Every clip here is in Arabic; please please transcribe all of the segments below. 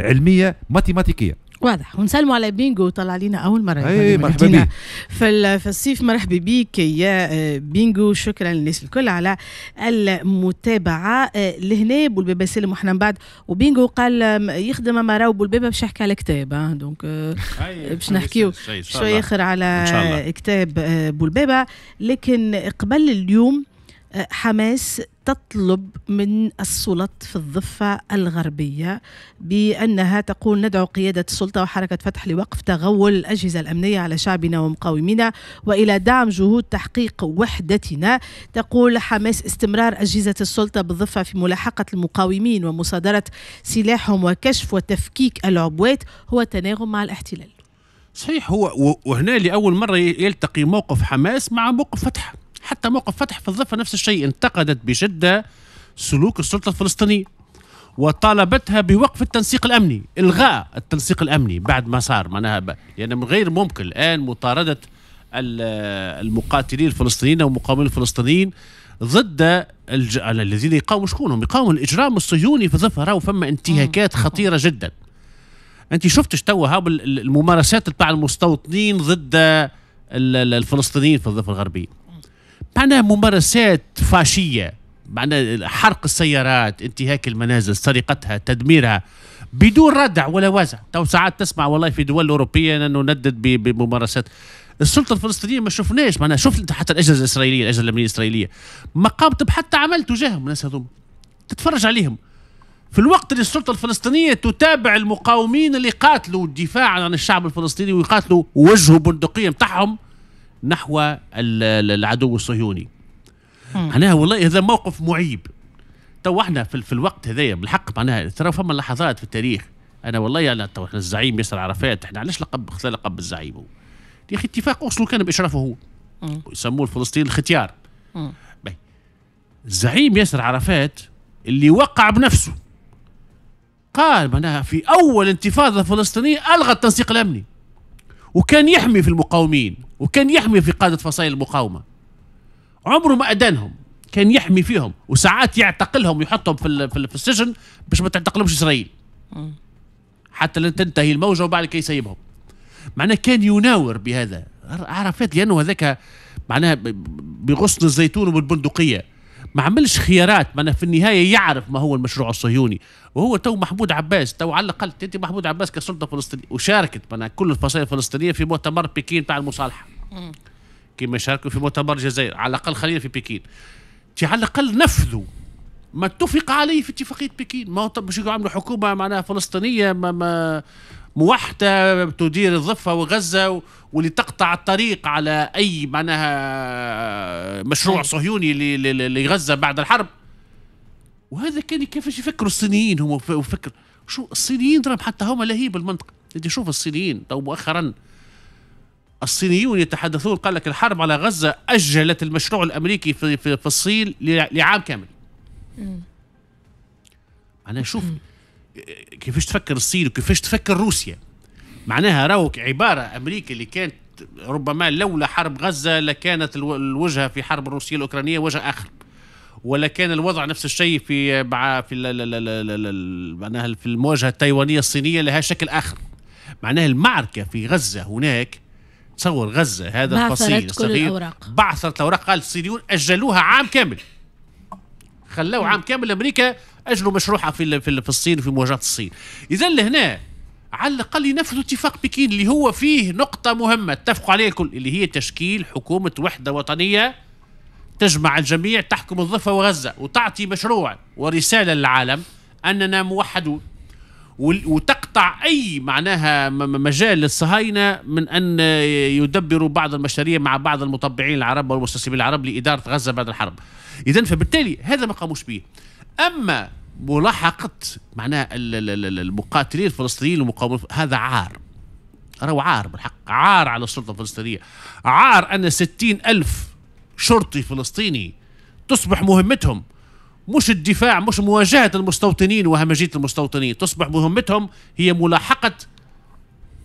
علميه ماتيماتيكيه واضح ونسلموا على بينجو طلع لنا اول مره اي يعني مرحبا بيك في في الصيف مرحبا بيك يا آه، بينجو شكرا للناس الكل على المتابعه آه، لهنا بولبابا سلم وحنا من بعد وبينجو قال يخدم ما راهو بولبابا باش يحكي على كتاب آه، دونك باش نحكيو شويه اخر على كتاب بولبابا لكن قبل اليوم حماس تطلب من السلطة في الضفة الغربية بأنها تقول ندعو قيادة السلطة وحركة فتح لوقف تغول الأجهزة الأمنية على شعبنا ومقاومينا وإلى دعم جهود تحقيق وحدتنا تقول حماس استمرار أجهزة السلطة بالضفة في ملاحقة المقاومين ومصادرة سلاحهم وكشف وتفكيك العبوات هو تناغم مع الاحتلال صحيح هو وهنا لأول مرة يلتقي موقف حماس مع موقف فتح حتى موقف فتح في الضفة نفس الشيء انتقدت بشدة سلوك السلطة الفلسطينية وطالبتها بوقف التنسيق الأمني إلغاء التنسيق الأمني بعد ما صار معناها لأن يعني من غير ممكن الآن مطاردة المقاتلين الفلسطينيين المقاومين الفلسطينيين ضد الج... الذين يقاوموا شكونهم يقاوموا الاجرام الصهيوني في الضفه راهو فما انتهاكات خطيره جدا انت شفتش توا هاو الممارسات تاع المستوطنين ضد الفلسطينيين في الضفه الغربيه معناها ممارسات فاشية معناها حرق السيارات انتهاك المنازل سرقتها تدميرها بدون ردع ولا وزع تو ساعات تسمع والله في دول أوروبية أنه ندد بممارسات السلطه الفلسطينيه ما شفناش معناها شفت حتى الاجهزه الاسرائيليه الاجهزه الامنيه الاسرائيليه ما قامت بحتى عمل تجاههم الناس هذوما تتفرج عليهم في الوقت اللي السلطه الفلسطينيه تتابع المقاومين اللي قاتلوا دفاعا عن الشعب الفلسطيني ويقاتلوا وجهوا بندقيه بتاعهم نحو العدو الصهيوني معناها والله هذا موقف معيب تو احنا في, في الوقت هذايا بالحق معناها ترى فما لحظات في التاريخ انا والله انا تو احنا الزعيم ياسر عرفات احنا علاش لقب خذا لقب الزعيم هو يا اخي اتفاق اوسلو كان باشرافه هو يسموه الفلسطيني الختيار الزعيم ياسر عرفات اللي وقع بنفسه قال معناها في اول انتفاضه فلسطينيه الغى التنسيق الامني وكان يحمي في المقاومين وكان يحمي في قادة فصائل المقاومة عمره ما أدانهم كان يحمي فيهم وساعات يعتقلهم ويحطهم في في السجن باش ما تعتقلهمش إسرائيل حتى لن تنتهي الموجة وبعد كي يسيبهم معناه كان يناور بهذا عرفت لأنه هذاك معناها بغصن الزيتون وبالبندقية ما عملش خيارات أنا في النهاية يعرف ما هو المشروع الصهيوني وهو تو محمود عباس تو على الأقل أنت محمود عباس كسلطة فلسطينية وشاركت معناها كل الفصائل الفلسطينية في مؤتمر بكين تاع المصالحة كما شاركوا في مؤتمر الجزائر على الاقل خلينا في بكين على الاقل نفذوا ما اتفق عليه في اتفاقيه بكين ما باش يعملوا حكومه معناها فلسطينيه ما, ما موحده تدير الضفه وغزه واللي تقطع الطريق على اي معناها مشروع صهيوني لغزه بعد الحرب وهذا كان كيفاش يفكروا الصينيين هم وفكر شو الصينيين ترى حتى هما لهيب المنطقه انت شوف الصينيين تو مؤخرا الصينيون يتحدثون قال لك الحرب على غزة أجلت المشروع الأمريكي في, في, في الصين لعام كامل أنا شوف كيفاش تفكر الصين وكيفاش تفكر روسيا معناها راهو عبارة أمريكا اللي كانت ربما لولا حرب غزة لكانت الوجهة في حرب الروسية الأوكرانية وجه آخر ولا كان الوضع نفس الشيء في مع في معناها في المواجهه التايوانيه الصينيه لها شكل اخر معناها المعركه في غزه هناك تصور غزة هذا الفصيل الصغير بعثرت الأوراق قال الصينيون أجلوها عام كامل خلوه عام كامل أمريكا أجلوا مشروعها في, في, الصين وفي مواجهة الصين إذا لهنا على الأقل ينفذوا اتفاق بكين اللي هو فيه نقطة مهمة اتفقوا عليها الكل اللي هي تشكيل حكومة وحدة وطنية تجمع الجميع تحكم الضفة وغزة وتعطي مشروع ورسالة للعالم أننا موحدون وتقطع أي معناها مجال للصهاينة من أن يدبروا بعض المشاريع مع بعض المطبعين العرب والمستثمرين العرب لإدارة غزة بعد الحرب إذا فبالتالي هذا ما قاموش به أما ملاحقة معناها المقاتلين الفلسطينيين المقاومين هذا عار راهو عار بالحق عار على السلطة الفلسطينية عار أن ستين ألف شرطي فلسطيني تصبح مهمتهم مش الدفاع مش مواجهة المستوطنين وهمجية المستوطنين تصبح مهمتهم هي ملاحقة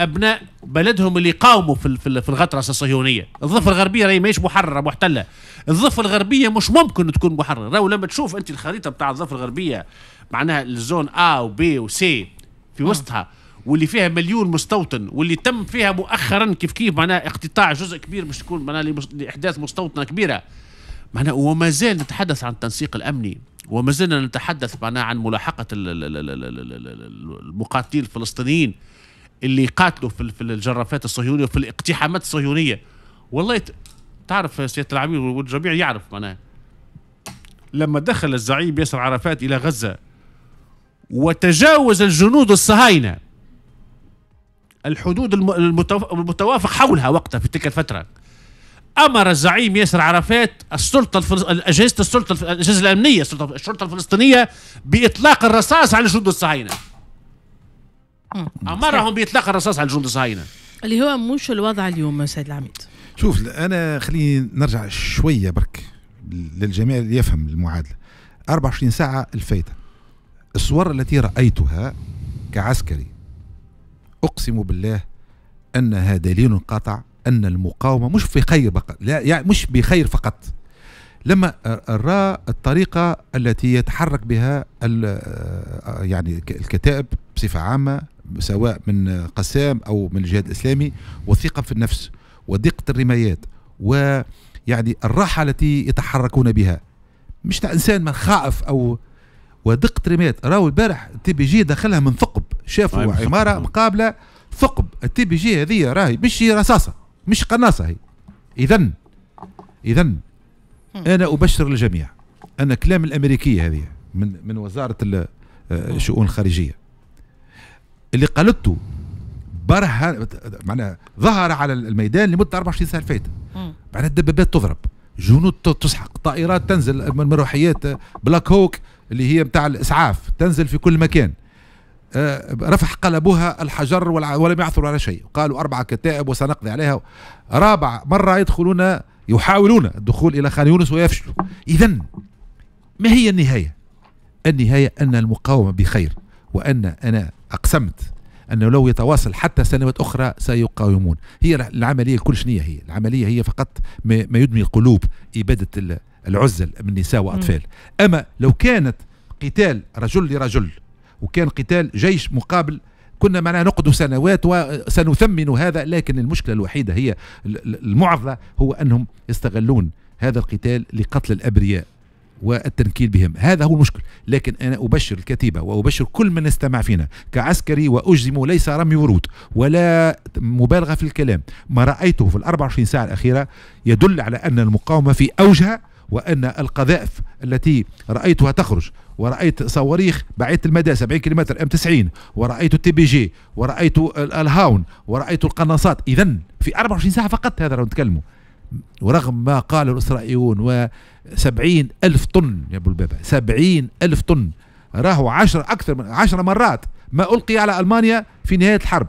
أبناء بلدهم اللي قاوموا في في الغطرسة الصهيونية الضفة الغربية راهي ماهيش محررة محتلة الضفة الغربية مش ممكن تكون محررة راهو لما تشوف أنت الخريطة بتاع الضفة الغربية معناها الزون أ وبي وسي في آه. وسطها واللي فيها مليون مستوطن واللي تم فيها مؤخرا كيف كيف معناها اقتطاع جزء كبير باش تكون معناها لاحداث مستوطنه كبيره معنا وما زال نتحدث عن التنسيق الامني وما زلنا نتحدث معنا عن ملاحقه المقاتلين الفلسطينيين اللي قاتلوا في الجرافات الصهيونيه وفي الاقتحامات الصهيونيه والله تعرف سياده العميد والجميع يعرف معناها لما دخل الزعيم ياسر عرفات الى غزه وتجاوز الجنود الصهاينه الحدود المتوافق حولها وقتها في تلك الفتره امر الزعيم ياسر عرفات السلطه الفلس... اجهزه السلطه الاجهزه الامنيه السلطه الشرطه الفلسطينيه باطلاق الرصاص على الجنود الصهاينه امرهم باطلاق الرصاص على الجنود الصهاينه اللي هو مش الوضع اليوم سيد العميد شوف انا خليني نرجع شويه برك للجميع اللي يفهم المعادله 24 ساعه الفايته الصور التي رايتها كعسكري اقسم بالله انها دليل قاطع أن المقاومة مش في خير فقط لا يعني مش بخير فقط لما رأى الطريقة التي يتحرك بها آه، يعني الكتائب بصفة عامة سواء من قسام أو من الجهاد الإسلامي وثقة في النفس ودقة الرمايات ويعني الراحة التي يتحركون بها مش انسان من خائف او ودقة رميات راهو البارح التي بي جي دخلها من ثقب شافوا طيب، عماره مقابله ثقب التي بي جي هذه راهي مش رصاصه مش قناصة هي إذا إذا أنا أبشر الجميع أن كلام الأمريكية هذه من من وزارة آه، الشؤون الخارجية اللي قالته برهن معناها ظهر على الميدان لمده 24 ساعه فاتت معناها الدبابات تضرب جنود تسحق طائرات تنزل مروحيات آه، بلاك هوك اللي هي بتاع الاسعاف تنزل في كل مكان آه، رفح قلبها الحجر ولم يعثروا على شيء قالوا أربعة كتائب وسنقضي عليها رابع مرة يدخلون يحاولون الدخول إلى خان يونس ويفشلوا إذا ما هي النهاية النهاية أن المقاومة بخير وأن أنا أقسمت أنه لو يتواصل حتى سنوات أخرى سيقاومون هي العملية كل شنية هي العملية هي فقط ما يدمي القلوب إبادة العزل من نساء وأطفال أما لو كانت قتال رجل لرجل وكان قتال جيش مقابل كنا معنا نقض سنوات وسنثمن هذا لكن المشكلة الوحيدة هي المعضلة هو أنهم يستغلون هذا القتال لقتل الأبرياء والتنكيل بهم هذا هو المشكل لكن أنا أبشر الكتيبة وأبشر كل من استمع فينا كعسكري وأجزم ليس رمي ورود ولا مبالغة في الكلام ما رأيته في الأربع وعشرين ساعة الأخيرة يدل على أن المقاومة في أوجها وأن القذائف التي رأيتها تخرج ورأيت صواريخ بعيدة المدى 70 كيلومتر ام 90 ورأيت التي بي جي ورأيت الهاون ورأيت القناصات إذا في 24 ساعة فقط هذا نتكلموا ورغم ما قال الإسرائيليون و 70 ألف طن يا أبو البابا 70 ألف طن راهو 10 أكثر من 10 مرات ما ألقي على ألمانيا في نهاية الحرب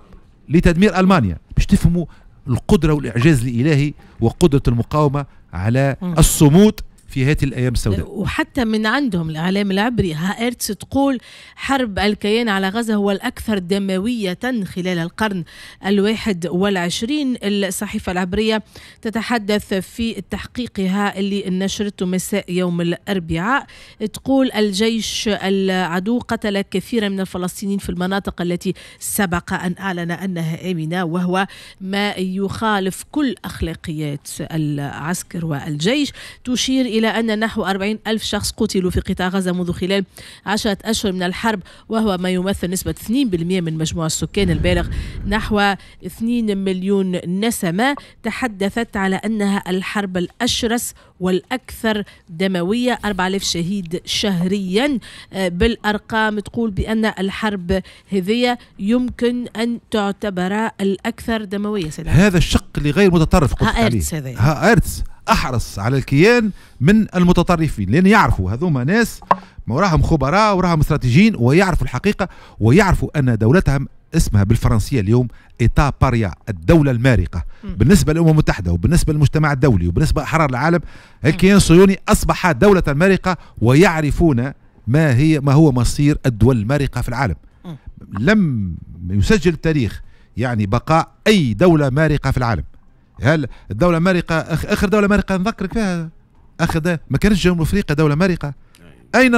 لتدمير ألمانيا باش تفهموا القدرة والإعجاز الإلهي وقدرة المقاومة على الصمود في هذه الأيام السوداء وحتى من عندهم الإعلام العبري هائرتس تقول حرب الكيان على غزة هو الأكثر دموية خلال القرن الواحد والعشرين الصحيفة العبرية تتحدث في تحقيقها اللي نشرته مساء يوم الأربعاء تقول الجيش العدو قتل كثيرا من الفلسطينيين في المناطق التي سبق أن أعلن أنها آمنة وهو ما يخالف كل أخلاقيات العسكر والجيش تشير إلى إلى أن نحو 40 ألف شخص قتلوا في قطاع غزة منذ خلال عشرة أشهر من الحرب وهو ما يمثل نسبة 2% من مجموع السكان البالغ نحو 2 مليون نسمة تحدثت على أنها الحرب الأشرس والأكثر دموية 4000 شهيد شهريا آه، بالأرقام تقول بأن الحرب هذه يمكن أن تعتبر الأكثر دموية سيدة. هذا الشق لغير متطرف قلت عليه هايرتس احرص على الكيان من المتطرفين لان يعرفوا هذوما ناس وراهم خبراء وراهم استراتيجيين ويعرفوا الحقيقه ويعرفوا ان دولتهم اسمها بالفرنسيه اليوم ايتا باريا الدوله المارقه بالنسبه للامم المتحده وبالنسبه للمجتمع الدولي وبالنسبه لاحرار العالم الكيان الصهيوني اصبح دوله مارقه ويعرفون ما هي ما هو مصير الدول المارقه في العالم لم يسجل التاريخ يعني بقاء اي دوله مارقه في العالم هل الدوله المرقه اخر دوله مرقه نذكرك فيها اخذ ما كانتش جنوب افريقيا دوله مرقه اين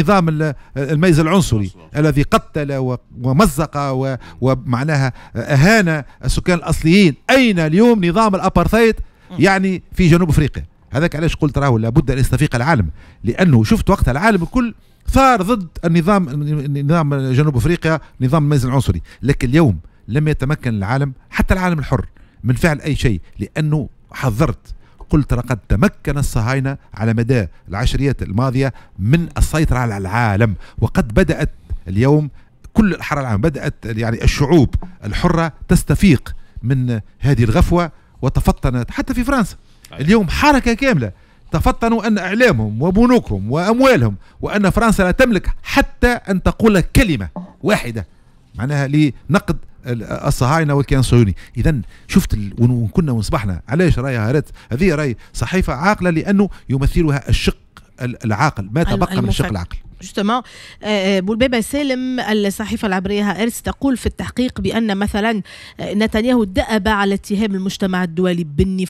نظام الميز العنصري الذي قتل ومزق ومعناها اهان السكان الاصليين اين اليوم نظام الابارتايد يعني في جنوب افريقيا هذاك علاش قلت راهو لابد ان يستفيق العالم لانه شفت وقتها العالم الكل ثار ضد النظام نظام جنوب افريقيا نظام الميز العنصري لكن اليوم لم يتمكن العالم حتى العالم الحر من فعل أي شيء لأنه حذرت قلت لقد تمكن الصهاينة على مدى العشريات الماضية من السيطرة على العالم وقد بدأت اليوم كل الحرة العام بدأت يعني الشعوب الحرة تستفيق من هذه الغفوة وتفطنت حتى في فرنسا أيوة. اليوم حركة كاملة تفطنوا أن أعلامهم وبنوكهم وأموالهم وأن فرنسا لا تملك حتى أن تقول كلمة واحدة معناها لنقد الصهاينه والكيان الصهيوني اذا شفت ال... وكنا وصبحنا علاش راي هارت هذه راي صحيفه عاقله لانه يمثلها الشق العاقل ما تبقى من الشق العاقل جوستومون آه، آه، بولبيبة سالم الصحيفة العبرية هارس تقول في التحقيق بأن مثلا آه، نتنياهو دأب على اتهام المجتمع الدولي بالنفاق